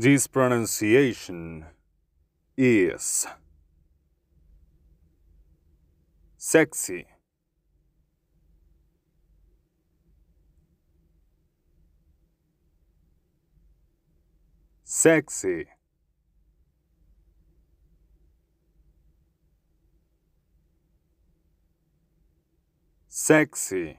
This pronunciation is sexy. Sexy. Sexy.